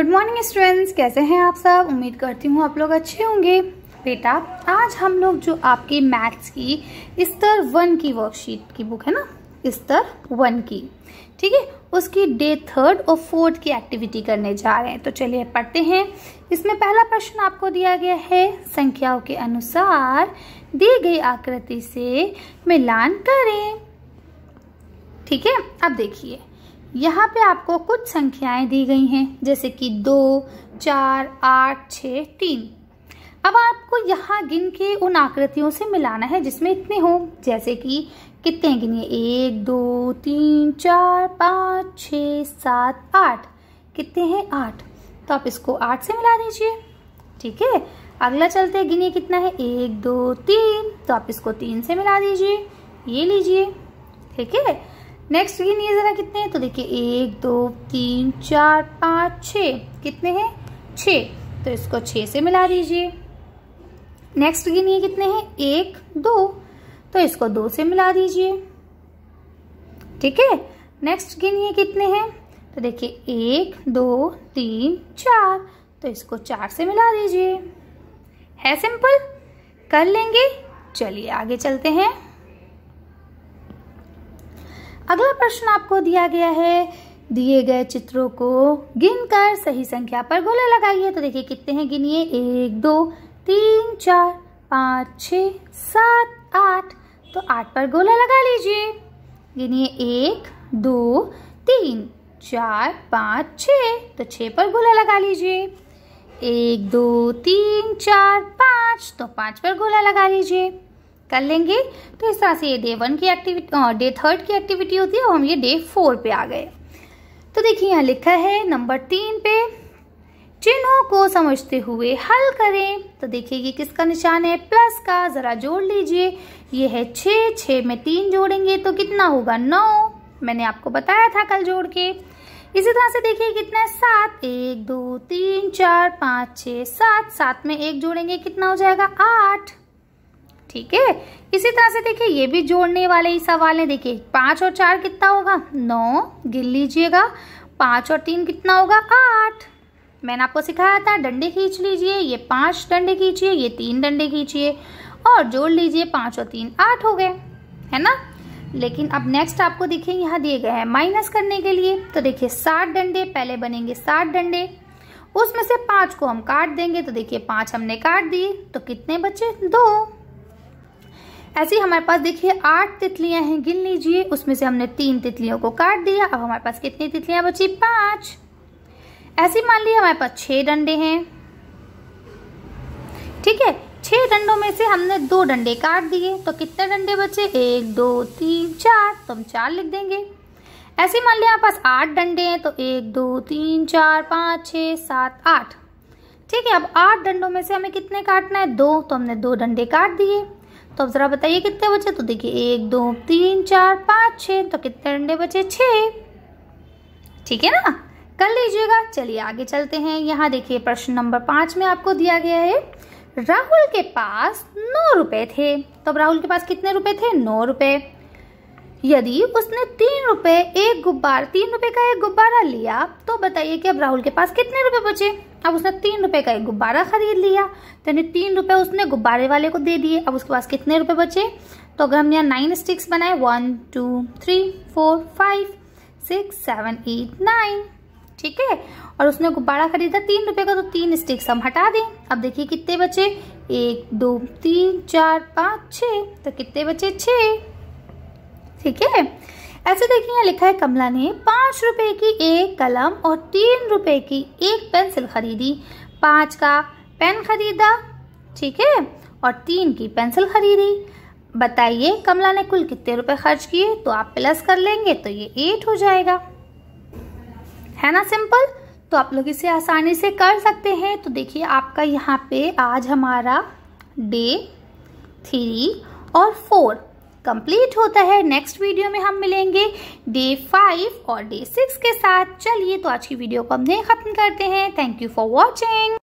good morning students कैसे हैं आप सब उम्मीद करती हूँ आप लोग अच्छे होंगे बेटा आज हम लोग जो आपकी मैथ्स की स्तर वन की वर्कशीट की बुक है ना स्तर वन की ठीक है उसकी डे थर्ड और फोर्थ की एक्टिविटी करने जा रहे हैं तो चलिए पढ़ते हैं इसमें पहला प्रश्न आपको दिया गया है संख्याओं के अनुसार दी गई आकृति से मिलान करें ठीक है अब देखिए यहाँ पे आपको कुछ संख्याएं दी गई हैं जैसे कि दो चार आठ छ तीन अब आपको यहाँ गिन के उन आकृतियों से मिलाना है जिसमें इतने हों जैसे कि कितने गिनिए एक दो तीन चार पाँच छ सात आठ कितने हैं आठ तो आप इसको आठ से मिला दीजिए ठीक है अगला चलते गिनिए कितना है एक दो तीन तो आप इसको तीन से मिला दीजिए ये लीजिए ठीक है नेक्स्ट ये ज़रा कितने हैं तो देखिए एक दो तीन चार पाँच छ कितने हैं छ तो इसको छ से मिला दीजिए नेक्स्ट ये कितने हैं एक दो तो इसको दो से मिला दीजिए ठीक है नेक्स्ट गिनिए कितने हैं तो देखिए एक दो तीन चार तो इसको चार से मिला दीजिए है सिंपल कर लेंगे चलिए आगे चलते हैं अगला प्रश्न आपको दिया गया है दिए गए चित्रों को गिनकर सही संख्या पर गोले लगाइए तो देखिए कितने हैं गिनिए एक दो तीन चार पाँच छ सात आठ तो आठ पर गोला लगा लीजिए गिनिए एक दो तीन चार पाँच छ तो छ पर गोला लगा लीजिए एक दो तीन चार पाँच तो पाँच पर गोला लगा लीजिए कर लेंगे तो इस तरह से ये डे वन की एक्टिविटी डे थर्ड की एक्टिविटी होती है और हम ये डे फोर पे आ गए तो देखिए यहाँ लिखा है नंबर तीन पे चिन्हों को समझते हुए हल करें तो देखिए ये किसका निशान है प्लस का ज़रा जोड़ लीजिए ये है छ छ में तीन जोड़ेंगे तो कितना होगा नौ मैंने आपको बताया था कल जोड़ के इसी तरह से देखिए कितना है सात एक दो तीन चार पाँच छ सात सात में एक जोड़ेंगे कितना हो जाएगा आठ ठीक है इसी तरह से देखिए ये भी जोड़ने वाले ही सवाल है देखिए पांच और चार कितना होगा नौ गिन लीजिएगा पांच और तीन कितना होगा आठ मैंने आपको सिखाया था डंडे खींच लीजिए ये पांच डंडे खींचिए ये तीन डंडे खींचिए और जोड़ लीजिए पांच और तीन आठ हो गए है ना लेकिन अब नेक्स्ट आपको देखिए यहाँ दिए गए हैं माइनस करने के लिए तो देखिए सात डंडे पहले बनेंगे सात डंडे उसमें से पांच को हम काट देंगे तो देखिए पांच हमने काट दिए तो कितने बचे दो ऐसे हमारे पास देखिए आठ तितलियां हैं गिन लीजिए उसमें से हमने तीन तितलियों को काट दिया अब हमारे पास कितनी तितलियां बची पांच ऐसे मान लीजिए हमारे पास छह डंडे हैं ठीक है छह डंडों में से हमने दो डंडे काट दिए तो कितने डंडे बचे एक दो तीन चार तो हम चार लिख देंगे ऐसे मान लिया हमारे पास आठ डंडे हैं तो एक दो तीन चार पाँच छ सात आठ ठीक है अब आठ डंडों में से हमें कितने काटना है दो तो हमने दो डंडे काट दिए तो अब ज़रा बताइए कितने बचे तो देखिए एक दो तीन चार पाँच छः तो कितने अंडे बचे छः ठीक है ना कर लीजिएगा चलिए आगे चलते हैं यहाँ देखिए प्रश्न नंबर पाँच में आपको दिया गया है राहुल के पास नौ रुपए थे तो अब राहुल के पास कितने रुपए थे नौ रुपए यदि उसने तीन रुपए एक गुब्बार तीन रुपए का एक गुब्बारा लिया तो बताइए कि अब राहुल के पास कितने रुपए बचे अब उसने तीन रुपए का एक गुब्बारा खरीद लिया तो यानी तीन रुपए उसने गुब्बारे वाले को दे दिए अब उसके पास कितने रुपए बचे तो अगर हम यहाँ नाइन स्टिक्स बनाए one two three four five six seven eight nine ठीक है और उसने गुब्बारा खरीदा तीन रुपए का तो तीन स्टिक्स हम हटा दें अब देखिए कितने बचे एक दो तीन चार पाँच छ तो कितने बचे छः ठीक है ऐसे देखिए यहाँ लिखा है कमला ने पांच रुपए की एक कलम और तीन रुपए की एक पेंसिल खरीदी पांच का पेन खरीदा ठीक है और तीन की पेंसिल खरीदी बताइए कमला ने कुल कितने रुपए खर्च किए तो आप प्लस कर लेंगे तो ये एट हो जाएगा है ना सिंपल तो आप लोग इसे आसानी से कर सकते हैं तो देखिए आपका यहाँ पे आज हमारा डे थ्री और फोर कंप्लीट होता है नेक्स्ट वीडियो में हम मिलेंगे डे फाइव और डे सिक्स के साथ चलिए तो आज की वीडियो को हम नहीं खत्म करते हैं थैंक यू फॉर वॉचिंग